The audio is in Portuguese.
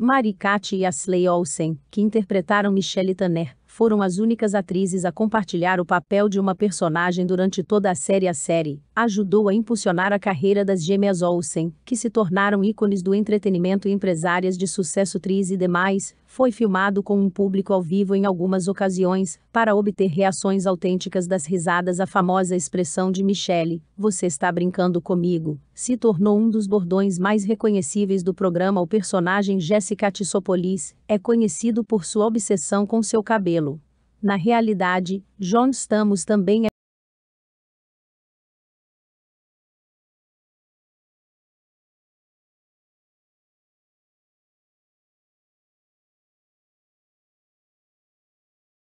Maricate e Ashley Olsen, que interpretaram Michelle Tanner, foram as únicas atrizes a compartilhar o papel de uma personagem durante toda a série. A série ajudou a impulsionar a carreira das gêmeas Olsen, que se tornaram ícones do entretenimento e empresárias de sucesso. Tris e demais foi filmado com um público ao vivo em algumas ocasiões, para obter reações autênticas das risadas. A famosa expressão de Michelle, você está brincando comigo, se tornou um dos bordões mais reconhecíveis do programa. O personagem Jessica Tissopolis é conhecido por sua obsessão com seu cabelo. Na realidade, John Stamos também é